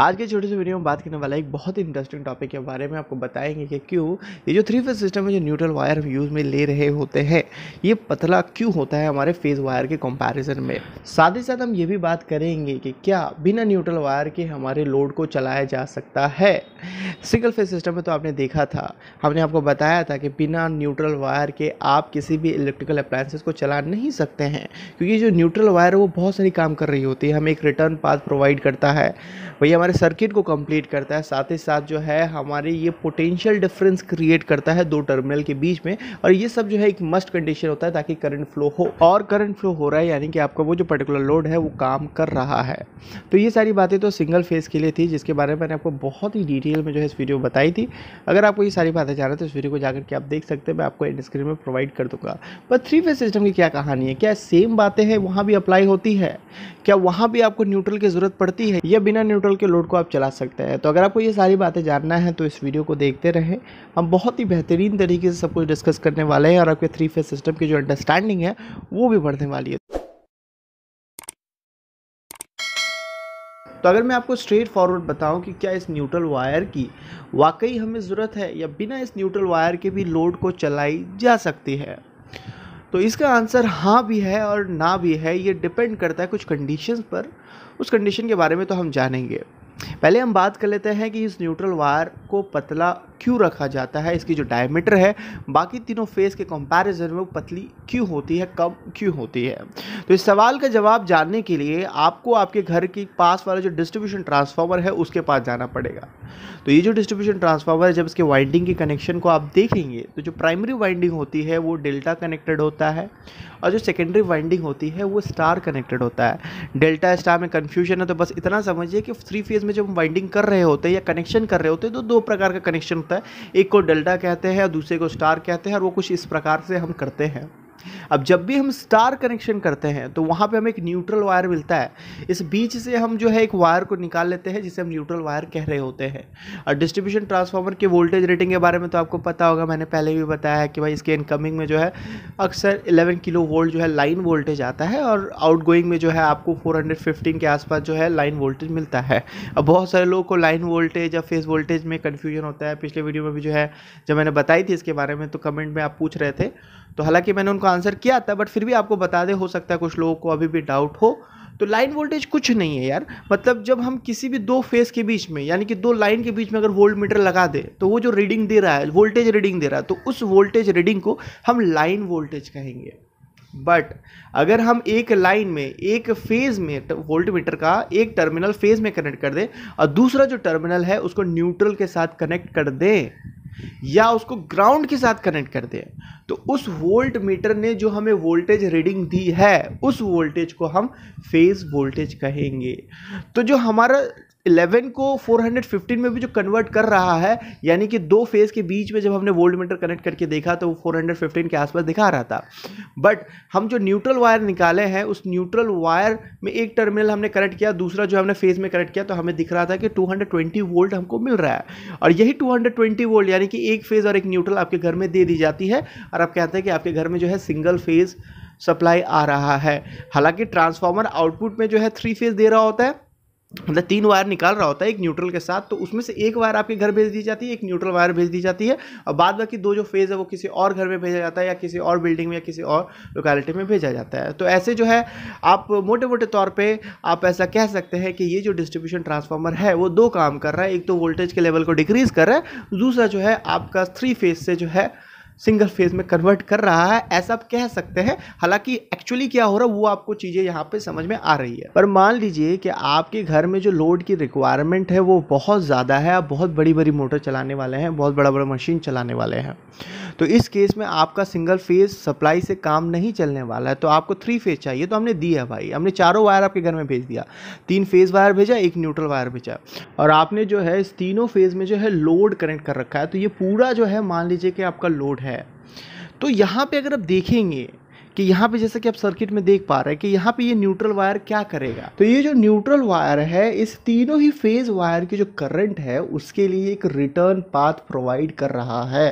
आज के छोटे से वीडियो में बात करने वाला एक बहुत ही इंटरेस्टिंग टॉपिक के बारे में आपको बताएंगे कि क्यों ये जो थ्री फेज सिस्टम है जो न्यूट्रल वायर हम यूज़ में ले रहे होते हैं ये पतला क्यों होता है हमारे फेज वायर के कंपैरिजन में साथ ही साथ हम ये भी बात करेंगे कि क्या बिना न्यूट्रल वायर के हमारे लोड को चलाया जा सकता है सिंगल फेज सिस्टम में तो आपने देखा था हमने आपको बताया था कि बिना न्यूट्रल वायर के आप किसी भी इलेक्ट्रिकल अप्लायंसेस को चला नहीं सकते हैं क्योंकि जो न्यूट्रल वायर है वो बहुत सारी काम कर रही होती है हमें एक रिटर्न पाथ प्रोवाइड करता है भैया हमारे सर्किट को कंप्लीट करता है साथ ही साथ जो है हमारे ये पोटेंशियल डिफरेंस क्रिएट करता है दो टर्मिनल के बीच में और ये सब जो है एक मस्ट कंडीशन होता है ताकि करंट फ्लो हो और करंट फ्लो हो रहा है यानी कि आपका वो जो पर्टिकुलर लोड है वो काम कर रहा है तो ये सारी बातें तो सिंगल फेज के लिए थी जिसके बारे में मैंने आपको बहुत ही डिटेल में जो है इस वीडियो बताई थी अगर आपको ये सारी बातें जाना तो इस वीडियो को जाकर के आप देख सकते हैं मैं आपको एंड स्क्रीन में प्रोवाइड कर दूंगा पर थ्री फेज सिस्टम की क्या कहानी है क्या सेम बातें हैं वहाँ भी अप्लाई होती है क्या वहाँ भी आपको न्यूट्रल की ज़रूरत पड़ती है या बिना न्यूट्रल के लोड को आप चला सकते हैं तो अगर आपको ये सारी बातें जानना है तो इस वीडियो को देखते रहें हम बहुत ही बेहतरीन तरीके से सब कुछ डिस्कस करने वाले हैं और आपके थ्री फेज सिस्टम की जो अंडरस्टैंडिंग है वो भी बढ़ने वाली है तो अगर मैं आपको स्ट्रेट फॉरवर्ड बताऊं कि क्या इस न्यूट्रल वायर की वाकई हमें ज़रूरत है या बिना इस न्यूट्रल वायर के भी लोड को चलाई जा सकती है तो इसका आंसर हाँ भी है और ना भी है ये डिपेंड करता है कुछ कंडीशंस पर उस कंडीशन के बारे में तो हम जानेंगे पहले हम बात कर लेते हैं कि इस न्यूट्रल वायर को पतला क्यों रखा जाता है इसकी जो डायमीटर है बाकी तीनों फेज़ के कंपैरिजन में वो पतली क्यों होती है कम क्यों होती है तो इस सवाल का जवाब जानने के लिए आपको आपके घर के पास वाला जो डिस्ट्रीब्यूशन ट्रांसफार्मर है उसके पास जाना पड़ेगा तो ये जो डिस्ट्रीब्यूशन ट्रांसफार्मर है जब इसके वाइंडिंग के कनेक्शन को आप देखेंगे तो जो प्राइमरी वाइंडिंग होती है वो डेल्टा कनेक्टेड होता है और जो सेकेंडरी वाइंडिंग होती है वो स्टार कनेक्टेड होता है डेल्टा स्टार में कन्फ्यूजन है तो बस इतना समझिए कि थ्री फेज़ में जब हम वाइंडिंग कर रहे होते हैं या कनेक्शन कर रहे होते हैं तो दो प्रकार का कनेक्शन होता है एक को डेल्टा कहते हैं और दूसरे को स्टार कहते हैं और वो कुछ इस प्रकार से हम करते हैं अब जब भी हम स्टार कनेक्शन करते हैं तो वहाँ पे हमें एक न्यूट्रल वायर मिलता है इस बीच से हम जो है एक वायर को निकाल लेते हैं जिसे हम न्यूट्रल वायर कह रहे होते हैं और डिस्ट्रीब्यूशन ट्रांसफार्मर के वोल्टेज रेटिंग के बारे में तो आपको पता होगा मैंने पहले भी बताया है कि भाई इसके इनकमिंग में जो है अक्सर एलेवन किलो वोल्ट जो है लाइन वोल्टेज आता है और आउट में जो है आपको फोर के आसपास जो है लाइन वोल्टेज मिलता है अब बहुत सारे लोगों को लाइन वोल्टेज या फेस वोल्टेज में कन्फ्यूजन होता है पिछले वीडियो में भी जो है जब मैंने बताई थी इसके बारे में तो कमेंट में आप पूछ रहे थे तो हालांकि मैंने उनको आंसर किया था बट फिर भी आपको बता दे हो सकता है कुछ लोगों को अभी भी डाउट हो तो लाइन वोल्टेज कुछ नहीं है यार मतलब जब हम किसी भी दो फेस के बीच में यानी कि दो लाइन के बीच में अगर वोल्ट मीटर लगा दे तो वो जो रीडिंग दे रहा है वोल्टेज रीडिंग दे रहा है तो उस वोल्टेज रीडिंग को हम लाइन वोल्टेज कहेंगे बट अगर हम एक लाइन में एक फेज में वोल्ट मीटर का एक टर्मिनल फेज में कनेक्ट कर दें और दूसरा जो टर्मिनल है उसको न्यूट्रल के साथ कनेक्ट कर दें या उसको ग्राउंड के साथ कनेक्ट कर दें तो उस वोल्ट मीटर ने जो हमें वोल्टेज रीडिंग दी है उस वोल्टेज को हम फेज वोल्टेज कहेंगे तो जो हमारा 11 को 415 में भी जो कन्वर्ट कर रहा है यानी कि दो फेज के बीच में जब हमने वोल्ट मीटर कनेक्ट करके देखा तो वो 415 के आसपास दिखा रहा था बट हम जो न्यूट्रल वायर निकाले हैं उस न्यूट्रल वायर में एक टर्मिनल हमने कनेक्ट किया दूसरा जो हमने फेज में कनेक्ट किया तो हमें दिख रहा था कि 220 वोल्ट हमको मिल रहा है और यही 220 वोल्ट यानी कि एक फेज़ और एक न्यूट्रल आपके घर में दे दी जाती है और आप कहते हैं कि आपके घर में जो है सिंगल फेज़ सप्लाई आ रहा है हालांकि ट्रांसफार्मर आउटपुट में जो है थ्री फेज़ दे रहा होता है मतलब तीन वायर निकाल रहा होता है एक न्यूट्रल के साथ तो उसमें से एक वायर आपके घर भेज दी जाती है एक न्यूट्रल वायर भेज दी जाती है और बाद बाकी दो जो फेज़ है वो किसी और घर में भेजा जाता है या किसी और बिल्डिंग में या किसी और लोकेलिटी में भेजा जाता है तो ऐसे जो है आप मोटे मोटे तौर पर आप ऐसा कह सकते हैं कि ये जो डिस्ट्रीब्यूशन ट्रांसफार्मर है वो दो काम कर रहा है एक तो वोल्टेज के लेवल को डिक्रीज़ कर रहा है दूसरा जो है आपका थ्री फेज से जो है सिंगल फेज में कन्वर्ट कर रहा है ऐसा आप कह सकते हैं हालांकि एक्चुअली क्या हो रहा है वो आपको चीज़ें यहाँ पे समझ में आ रही है पर मान लीजिए कि आपके घर में जो लोड की रिक्वायरमेंट है वो बहुत ज़्यादा है आप बहुत बड़ी बड़ी मोटर चलाने वाले हैं बहुत बड़ा बड़ा मशीन चलाने वाले हैं तो इस केस में आपका सिंगल फेज सप्लाई से काम नहीं चलने वाला है तो आपको थ्री फेज चाहिए तो हमने दी है भाई हमने चारों वायर आपके घर में भेज दिया तीन फेज़ वायर भेजा एक न्यूट्रल वायर भेजा और आपने जो है इस तीनों फेज़ में जो है लोड कनेक्ट कर रखा है तो ये पूरा जो है मान लीजिए कि आपका लोड है तो यहाँ पर अगर आप देखेंगे कि यहाँ पे जैसे कि आप सर्किट में देख पा रहे हैं कि यहाँ पे ये न्यूट्रल वायर क्या करेगा तो ये जो न्यूट्रल वायर है इस तीनों ही फेज वायर की जो करंट है उसके लिए एक रिटर्न पाथ प्रोवाइड कर रहा है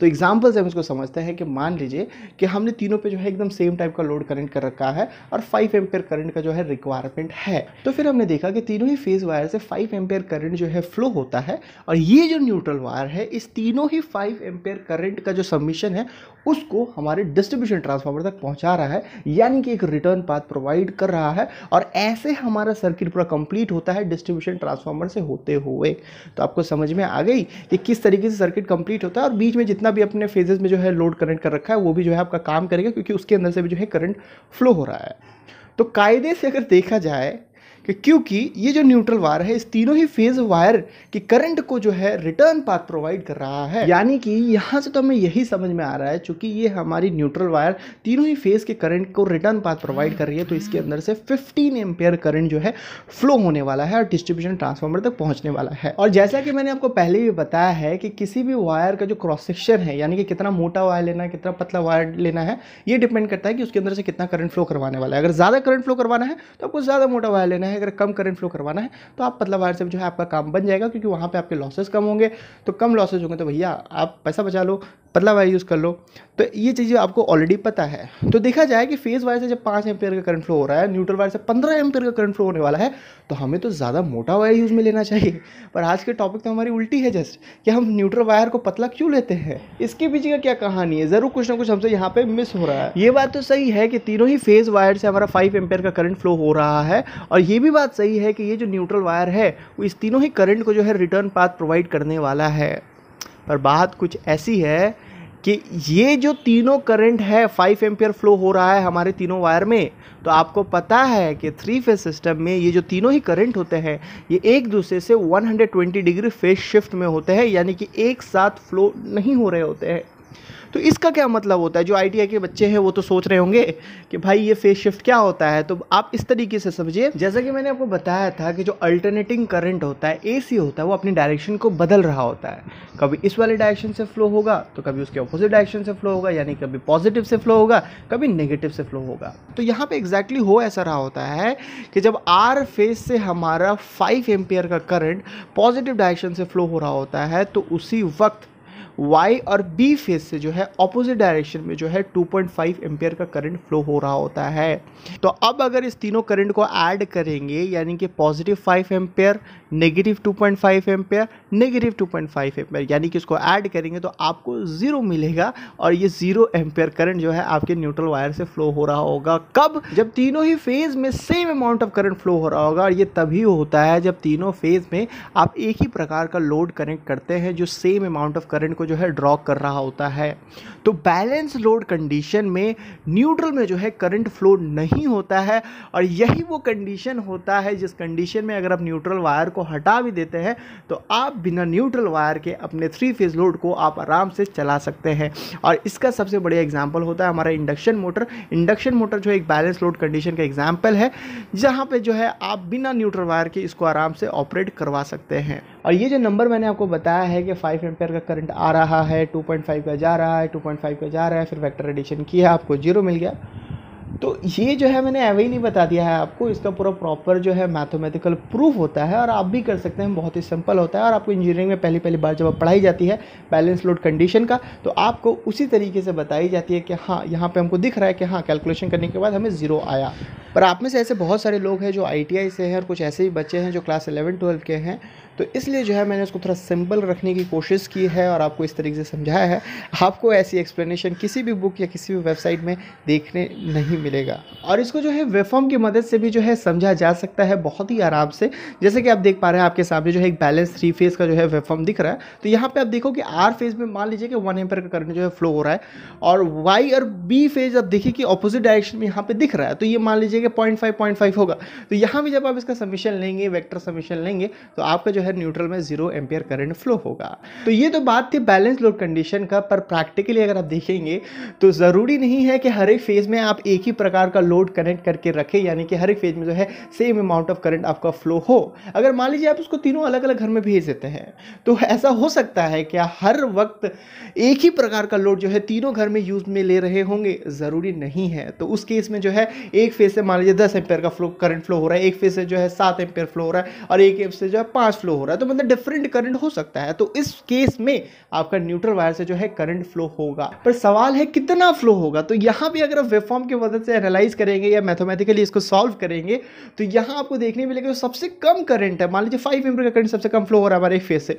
तो एग्जाम्पल से हम इसको समझते हैं कि मान लीजिए कि हमने तीनों पे जो है एकदम सेम टाइप का लोड करंट कर रखा है और फाइव एम्पेयर करंट का जो है रिक्वायरमेंट है तो फिर हमने देखा कि तीनों ही फेज वायर से फाइव एम्पेयर करंट जो है फ्लो होता है और ये जो न्यूट्रल वायर है इस तीनों ही फाइव एम्पेयर करंट का जो सबमिशन है उसको हमारे डिस्ट्रीब्यूशन ट्रांसफार्मर तक पहुंचा रहा है यानी कि एक रिटर्न पाथ प्रोवाइड कर रहा है और ऐसे हमारा सर्किट पूरा कंप्लीट होता है डिस्ट्रीब्यूशन ट्रांसफार्मर से होते हुए तो आपको समझ में आ गई कि किस तरीके से सर्किट कंप्लीट होता है और बीच में जितना का भी अपने फेजेस में जो है लोड करंट कर रखा है वो भी जो है आपका काम करेगा क्योंकि उसके अंदर से भी जो है करंट फ्लो हो रहा है तो कायदे से अगर देखा जाए कि क्योंकि ये जो न्यूट्रल वायर है इस तीनों ही फेज वायर की करंट को जो है रिटर्न पाथ प्रोवाइड कर रहा है यानी कि यहाँ से तो हमें यही समझ में आ रहा है चूंकि ये हमारी न्यूट्रल वायर तीनों ही फेज के करंट को रिटर्न पाथ प्रोवाइड कर रही है तो इसके अंदर से फिफ्टीन एम्पेयर करंट जो है फ्लो होने वाला है और डिस्ट्रीब्यूशन ट्रांसफार्मर तक पहुँचने वाला है और जैसा कि मैंने आपको पहले भी बताया है कि किसी भी वायर का जो क्रॉस सेक्शन है यानी कि कितना मोटा वायर लेना है कितना पतला वायर लेना है ये डिपेंड करता है कि उसके अंदर से कितना करंट फ्लो करवाने वाला है अगर ज़्यादा करंट फ्लो करवाना है तो आपको ज़्यादा मोटा वायर लेना है है अगर कम करंट फ्लो करवाना है तो आप पतला वायर से जो है आपका काम बन जाएगा क्योंकि वहाँ पर आपके लॉसेस कम होंगे तो कम लॉसेज होंगे तो भैया आप पैसा बचा लो पतला वायर यूज़ कर लो तो ये चीज़ें आपको ऑलरेडी पता है तो देखा जाए कि फेज़ वायर से जब पाँच एम का करंट फ्लो हो रहा है न्यूट्रल वायर से पंद्रह एम का करंट फ्लो होने वाला है तो हमें तो ज़्यादा मोटा वायर यूज़ में लेना चाहिए पर आज के टॉपिक तो हमारी उल्टी है जस्ट कि हम न्यूट्रल वायर को पतला क्यों लेते हैं इसके पीछे का क्या कहानी है ज़रूर कुछ ना कुछ हमसे यहाँ पर मिस हो रहा है ये बात तो सही है कि तीनों ही फेज़ वायर से हमारा फाइव एम का करंट फ्लो हो रहा है और ये भी बात सही है कि ये जो न्यूट्रल वायर है वो इस तीनों ही करंट को जो है रिटर्न पाथ प्रोवाइड करने वाला है पर बात कुछ ऐसी है कि ये जो तीनों करंट है फाइव एम्पियर फ्लो हो रहा है हमारे तीनों वायर में तो आपको पता है कि थ्री फेज सिस्टम में ये जो तीनों ही करंट होते हैं ये एक दूसरे से 120 डिग्री फेज शिफ्ट में होते हैं यानी कि एक साथ फ्लो नहीं हो रहे होते हैं तो इसका क्या मतलब होता है जो आई के बच्चे हैं वो तो सोच रहे होंगे कि भाई ये फेस शिफ्ट क्या होता है तो आप इस तरीके से समझिए जैसा कि मैंने आपको बताया था कि जो अल्टरनेटिंग करंट होता है एसी होता है वो अपनी डायरेक्शन को बदल रहा होता है कभी इस वाले डायरेक्शन से फ्लो होगा तो कभी उसके अपोजिट डायरेक्शन से फ्लो होगा यानी कभी पॉजिटिव से फ्लो होगा कभी नेगेटिव से फ्लो होगा तो यहाँ पर एग्जैक्टली exactly हो ऐसा रहा होता है कि जब आर फेस से हमारा फाइव एम्पियर का करंट पॉजिटिव डायरेक्शन से फ्लो हो रहा होता है तो उसी वक्त वाई और बी फेज से जो है ऑपोजिट डायरेक्शन में जो है 2.5 एम्पियर का करंट फ्लो हो रहा होता है तो अब अगर इस तीनों करंट को ऐड करेंगे यानी कि positive 5 ampere negative 2.5 ampere negative 2.5 ampere यानी कि इसको ऐड करेंगे तो आपको ज़ीरो मिलेगा और ये ज़ीरो एम्पियर करंट जो है आपके न्यूट्रल वायर से फ्लो हो रहा होगा कब जब तीनों ही फेज़ में same amount of current flow हो रहा होगा और ये तभी होता है जब तीनों फेज़ में आप एक ही प्रकार का लोड कनेक्ट करते हैं जो सेम अमाउंट ऑफ करंट को जो है ड्रॉ कर रहा होता है तो बैलेंस लोड कंडीशन में न्यूट्रल में जो है करंट फ्लो नहीं होता है और यही वो कंडीशन होता है जिस कंडीशन में अगर आप न्यूट्रल वायर को हटा भी देते हैं तो आप बिना न्यूट्रल वायर के अपने थ्री फेज लोड को आप आराम से चला सकते हैं और इसका सबसे बढ़िया एग्जाम्पल होता है हमारा इंडक्शन मोटर इंडक्शन मोटर जो एक बैलेंस लोड कंडीशन का एग्जाम्पल है जहाँ पर जो है आप बिना न्यूट्रल वायर के इसको आराम से ऑपरेट करवा सकते हैं और ये जो नंबर मैंने आपको बताया है कि फाइव एम्पेयर का करंट आ रहा है टू पॉइंट फाइव का जा रहा है टू पॉइंट फाइव का जा रहा है फिर वैक्टर एडिशन किया आपको जीरो मिल गया तो ये जो है मैंने एवे ही नहीं बता दिया है आपको इसका पूरा प्रॉपर जो है मैथमेटिकल प्रूफ होता है और आप भी कर सकते हैं बहुत ही सिंपल होता है और आपको इंजीनियरिंग में पहली पहली बार जब आप पढ़ाई जाती है बैलेंस लोड कंडीशन का तो आपको उसी तरीके से बताई जाती है कि हाँ यहाँ पे हमको दिख रहा है कि हाँ कैलकुलेशन करने के बाद हमें ज़ीरो आया पर आप में से ऐसे बहुत सारे लोग हैं जो आई से हैं और कुछ ऐसे भी बच्चे हैं जो क्लास एलेवन ट्वेल्व के हैं तो इसलिए जो है मैंने उसको थोड़ा सिंपल रखने की कोशिश की है और आपको इस तरीके से समझाया है आपको ऐसी एक्सप्लेनेशन किसी भी बुक या किसी भी वेबसाइट में देखने नहीं मिलेगा और इसको जो है वेफॉर्म की मदद से भी जो है समझा जा सकता है बहुत ही आराम से जैसे कि आप देख पा रहे हैं आपके सामने जो है एक बैलेंस थ्री फेज का जो है वेफॉर्म दिख रहा है तो यहाँ पर आप देखो कि आर फेज में मान लीजिए कि वन एम्पर का करंट जो है फ्लो हो रहा है और वाई और बी फेज आप देखिए कि अपोजिट डायरेक्शन में यहाँ पर दिख रहा है तो ये मान लीजिए कि पॉइंट फाइव पॉइंट फाइव होगा तो यहाँ भी जब आप इसका सबमिशन लेंगे वैक्टर सबमिशन लेंगे तो आपका जो है इधर न्यूट्रल में जीरो एम्पियर करंट फ्लो होगा तो ये तो बात थी बैलेंस लोड कंडीशन का पर प्रैक्टिकली अगर आप देखेंगे तो ज़रूरी नहीं है कि हर एक फेज़ में आप एक ही प्रकार का लोड कनेक्ट करके रखें यानी कि हर एक फेज़ में जो है सेम अमाउंट ऑफ करंट आपका फ्लो हो अगर मान लीजिए आप उसको तीनों अलग अलग घर में भेज देते हैं तो ऐसा हो सकता है क्या हर वक्त एक ही प्रकार का लोड जो है तीनों घर में यूज़ में ले रहे होंगे ज़रूरी नहीं है तो उस केस में जो है एक फेज से मान लीजिए दस एम्पेयर का फ्लो करंट फ्लो हो रहा है एक फेज से जो है सात एम्पेयर फ्लो हो रहा है और एक फेज से जो है पाँच फ्लो हो रहा है तो मतलब डिफरेंट करंट हो सकता है तो इस केस में आपका न्यूट्रल वायर से जो है करंट फ्लो होगा पर सवाल है कितना फ्लो होगा तो यहाँ भी अगर आप वेफॉर्म की मदद से एनालाइज करेंगे या मैथमेटिकली इसको सॉल्व करेंगे तो यहाँ आपको देखने मिलेगा जो सबसे कम करंट है मान लीजिए फाइव एम्पियर का करंट सबसे कम फ्लो हो रहा है हमारे फेस से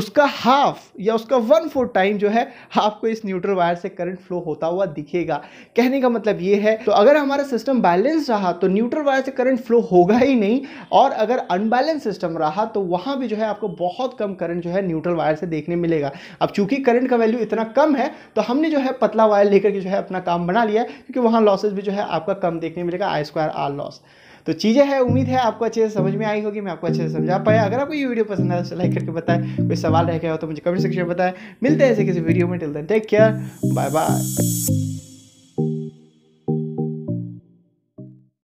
उसका हाफ या उसका वन फोर्थ टाइम जो है आपको इस न्यूट्रल वायर से करंट फ्लो होता हुआ दिखेगा कहने का मतलब ये है तो अगर हमारा सिस्टम बैलेंस रहा तो न्यूट्रल वायर से करंट फ्लो होगा ही नहीं और अगर अनबैलेंस सिस्टम रहा तो वहाँ यहाँ भी जो है आपको बहुत कम करंट जो है न्यूट्रल वायर से देखने मिलेगा अब चूंकि करंट का वैल्यू इतना कम है तो हमने जो है पतला वायर लेकर के जो है अपना काम बना लिया क्योंकि वहाँ लॉसेज भी जो है आपका कम देखने मिलेगा आई स्क्वायर आर लॉस तो चीज़ें हैं उम्मीद है आपको अच्छे से समझ में आई होगी मैं आपको अच्छे से समझा पाया अगर आपको ये वीडियो पसंद आया तो लाइक करके बताएं कोई सवाल रह गया हो तो मुझे कमेंट सेक्शन में बताएं मिलते हैं ऐसे किसी वीडियो में till then take care bye bye